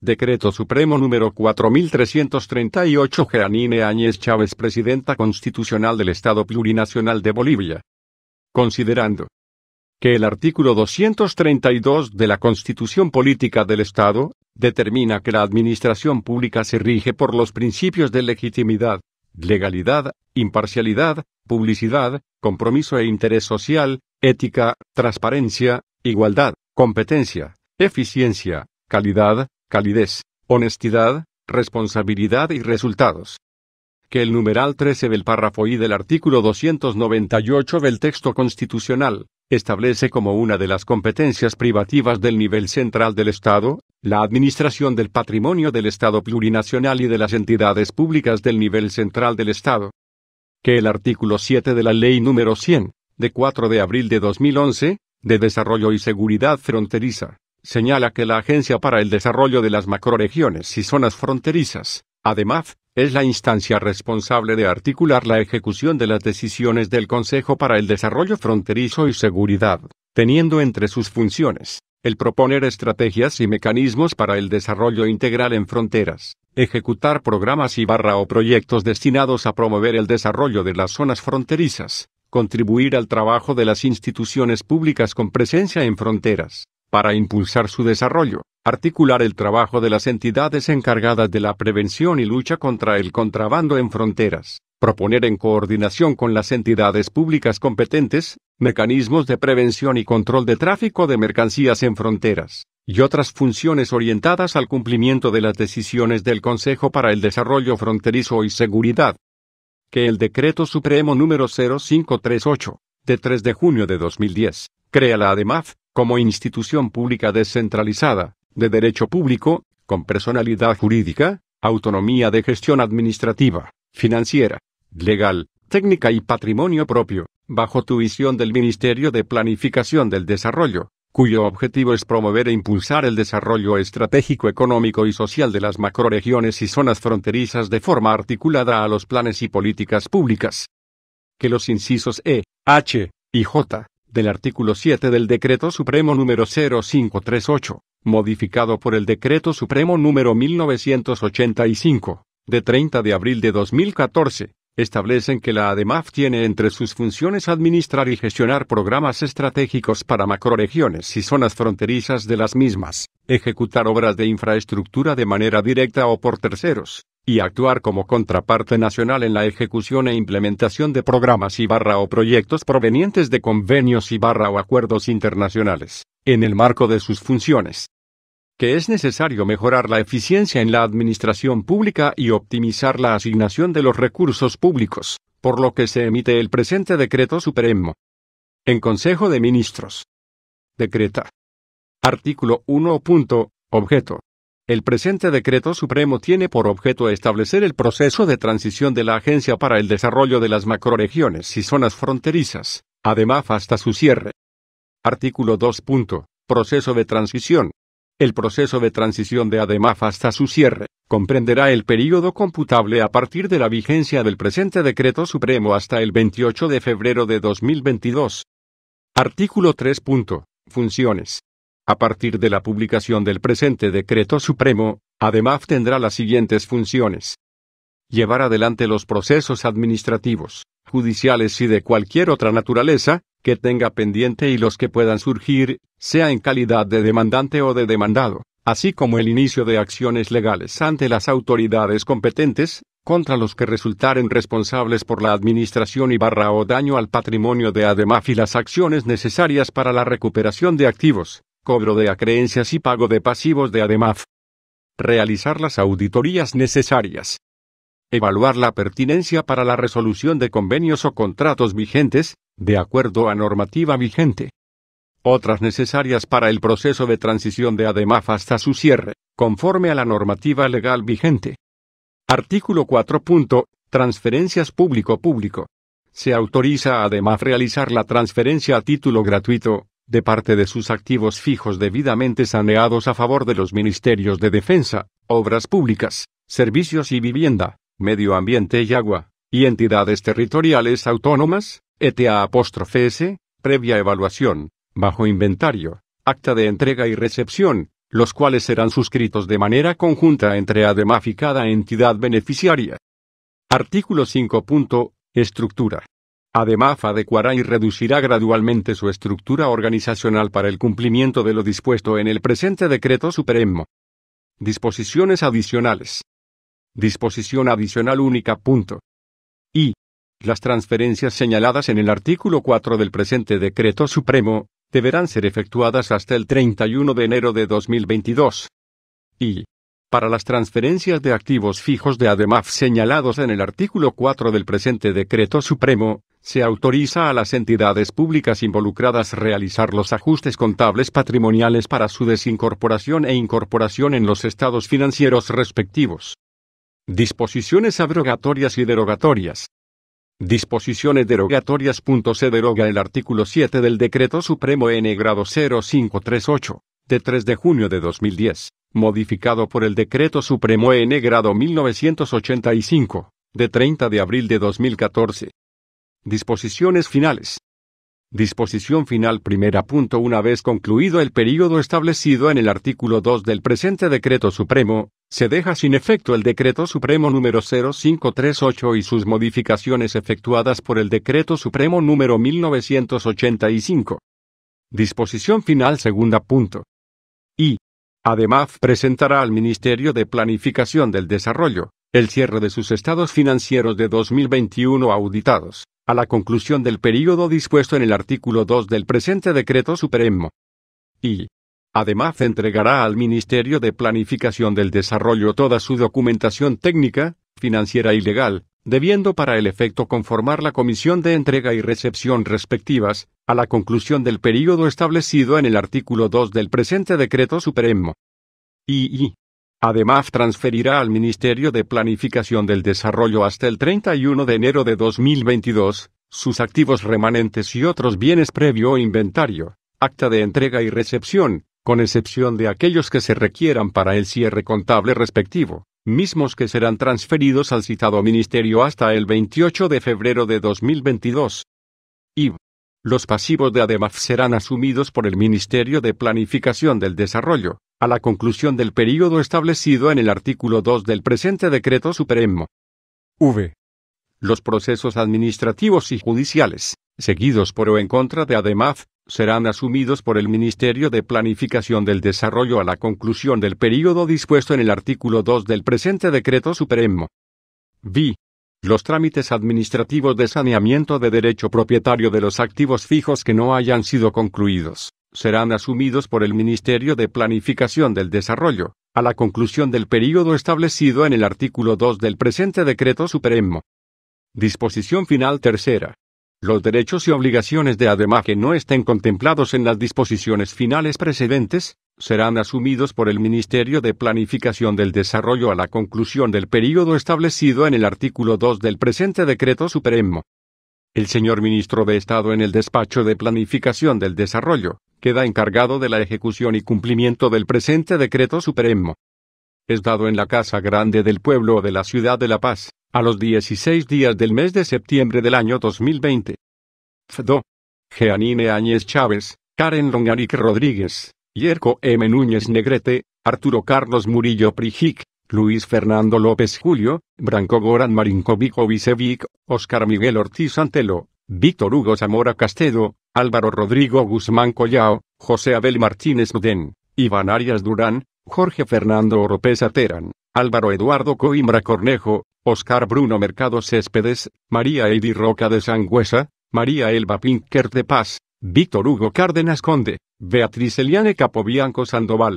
Decreto Supremo número 4338 Jeanine Áñez Chávez Presidenta Constitucional del Estado Plurinacional de Bolivia. Considerando que el artículo 232 de la Constitución Política del Estado determina que la administración pública se rige por los principios de legitimidad, legalidad, imparcialidad, publicidad, compromiso e interés social, ética, transparencia, igualdad, competencia, eficiencia, calidad, calidez, honestidad, responsabilidad y resultados. Que el numeral 13 del párrafo I del artículo 298 del texto constitucional establece como una de las competencias privativas del nivel central del Estado, la administración del patrimonio del Estado plurinacional y de las entidades públicas del nivel central del Estado. Que el artículo 7 de la Ley número 100, de 4 de abril de 2011, de Desarrollo y Seguridad Fronteriza, señala que la Agencia para el Desarrollo de las Macroregiones y Zonas Fronterizas, además, es la instancia responsable de articular la ejecución de las decisiones del Consejo para el Desarrollo Fronterizo y Seguridad, teniendo entre sus funciones el proponer estrategias y mecanismos para el desarrollo integral en fronteras, ejecutar programas y barra o proyectos destinados a promover el desarrollo de las zonas fronterizas, contribuir al trabajo de las instituciones públicas con presencia en fronteras, para impulsar su desarrollo, articular el trabajo de las entidades encargadas de la prevención y lucha contra el contrabando en fronteras, proponer en coordinación con las entidades públicas competentes, mecanismos de prevención y control de tráfico de mercancías en fronteras, y otras funciones orientadas al cumplimiento de las decisiones del Consejo para el Desarrollo Fronterizo y Seguridad. Que el Decreto Supremo número 0538, de 3 de junio de 2010, crea la ADEMAF, como institución pública descentralizada, de derecho público, con personalidad jurídica, autonomía de gestión administrativa, financiera, legal, técnica y patrimonio propio, bajo tuición del Ministerio de Planificación del Desarrollo, cuyo objetivo es promover e impulsar el desarrollo estratégico económico y social de las macroregiones y zonas fronterizas de forma articulada a los planes y políticas públicas. Que los incisos E, H y J el artículo 7 del Decreto Supremo número 0538, modificado por el Decreto Supremo número 1985, de 30 de abril de 2014, establecen que la ADEMAF tiene entre sus funciones administrar y gestionar programas estratégicos para macroregiones y zonas fronterizas de las mismas, ejecutar obras de infraestructura de manera directa o por terceros, y actuar como contraparte nacional en la ejecución e implementación de programas y barra o proyectos provenientes de convenios y barra o acuerdos internacionales, en el marco de sus funciones. Que es necesario mejorar la eficiencia en la administración pública y optimizar la asignación de los recursos públicos, por lo que se emite el presente decreto supremo. En Consejo de Ministros. Decreta. Artículo 1. Objeto el presente decreto supremo tiene por objeto establecer el proceso de transición de la Agencia para el Desarrollo de las Macroregiones y Zonas Fronterizas, ADEMAF hasta su cierre. Artículo 2. Proceso de transición. El proceso de transición de ADEMAF hasta su cierre comprenderá el período computable a partir de la vigencia del presente decreto supremo hasta el 28 de febrero de 2022. Artículo 3. Funciones. A partir de la publicación del presente decreto supremo, ADEMAF tendrá las siguientes funciones. Llevar adelante los procesos administrativos, judiciales y de cualquier otra naturaleza, que tenga pendiente y los que puedan surgir, sea en calidad de demandante o de demandado, así como el inicio de acciones legales ante las autoridades competentes, contra los que resultaren responsables por la administración y barra o daño al patrimonio de ADEMAF y las acciones necesarias para la recuperación de activos, cobro de acreencias y pago de pasivos de ADEMAF. Realizar las auditorías necesarias. Evaluar la pertinencia para la resolución de convenios o contratos vigentes, de acuerdo a normativa vigente. Otras necesarias para el proceso de transición de ADEMAF hasta su cierre, conforme a la normativa legal vigente. Artículo 4. Transferencias público-público. Se autoriza a ADEMAF realizar la transferencia a título gratuito, de parte de sus activos fijos debidamente saneados a favor de los ministerios de defensa, obras públicas, servicios y vivienda, medio ambiente y agua, y entidades territoriales autónomas, ETA s, previa evaluación, bajo inventario, acta de entrega y recepción, los cuales serán suscritos de manera conjunta entre Ademaficada y cada entidad beneficiaria. Artículo 5. Estructura. ADEMAF adecuará y reducirá gradualmente su estructura organizacional para el cumplimiento de lo dispuesto en el presente decreto supremo. Disposiciones adicionales. Disposición adicional única. Y. Las transferencias señaladas en el artículo 4 del presente decreto supremo, deberán ser efectuadas hasta el 31 de enero de 2022. Y. Para las transferencias de activos fijos de ADEMAF señalados en el artículo 4 del presente decreto supremo, se autoriza a las entidades públicas involucradas realizar los ajustes contables patrimoniales para su desincorporación e incorporación en los estados financieros respectivos. Disposiciones abrogatorias y derogatorias. Disposiciones derogatorias. Se deroga el artículo 7 del Decreto Supremo N grado 0538, de 3 de junio de 2010, modificado por el Decreto Supremo N grado 1985, de 30 de abril de 2014 Disposiciones finales. Disposición final primera. Punto una vez concluido el período establecido en el artículo 2 del presente decreto supremo, se deja sin efecto el decreto supremo número 0538 y sus modificaciones efectuadas por el decreto supremo número 1985. Disposición final segunda punto. Y, además, presentará al Ministerio de Planificación del Desarrollo, el cierre de sus estados financieros de 2021 auditados, a la conclusión del período dispuesto en el artículo 2 del presente decreto supremo. Y, además, entregará al Ministerio de Planificación del Desarrollo toda su documentación técnica, financiera y legal, debiendo para el efecto conformar la comisión de entrega y recepción respectivas, a la conclusión del período establecido en el artículo 2 del presente decreto supremo. y Además transferirá al Ministerio de Planificación del Desarrollo hasta el 31 de enero de 2022, sus activos remanentes y otros bienes previo inventario, acta de entrega y recepción, con excepción de aquellos que se requieran para el cierre contable respectivo, mismos que serán transferidos al citado ministerio hasta el 28 de febrero de 2022. Los pasivos de ADEMAF serán asumidos por el Ministerio de Planificación del Desarrollo, a la conclusión del período establecido en el artículo 2 del presente decreto supremo. V. Los procesos administrativos y judiciales, seguidos por o en contra de ADEMAF, serán asumidos por el Ministerio de Planificación del Desarrollo a la conclusión del período dispuesto en el artículo 2 del presente decreto supremo. Vi. Los trámites administrativos de saneamiento de derecho propietario de los activos fijos que no hayan sido concluidos serán asumidos por el Ministerio de Planificación del Desarrollo, a la conclusión del período establecido en el artículo 2 del presente decreto supremo. Disposición final tercera. Los derechos y obligaciones de ADEMA que no estén contemplados en las disposiciones finales precedentes, serán asumidos por el Ministerio de Planificación del Desarrollo a la conclusión del período establecido en el artículo 2 del presente decreto supremo. El señor ministro de Estado en el despacho de Planificación del Desarrollo queda encargado de la ejecución y cumplimiento del presente decreto supremo. Es dado en la Casa Grande del Pueblo de la Ciudad de La Paz, a los 16 días del mes de septiembre del año 2020. FDO. Jeanine Áñez Chávez, Karen Longaric Rodríguez. Yerko M. Núñez Negrete, Arturo Carlos Murillo Prijic, Luis Fernando López Julio, Branco Goran Maríncovico Vicevic, Oscar Miguel Ortiz Antelo, Víctor Hugo Zamora Castedo, Álvaro Rodrigo Guzmán Collao, José Abel Martínez Mudén, Iván Arias Durán, Jorge Fernando Oropesa Terán, Álvaro Eduardo Coimbra Cornejo, Oscar Bruno Mercado Céspedes, María Edi Roca de Sangüesa, María Elba Pinker de Paz, Víctor Hugo Cárdenas Conde. Beatriz Eliane Capobianco Sandoval.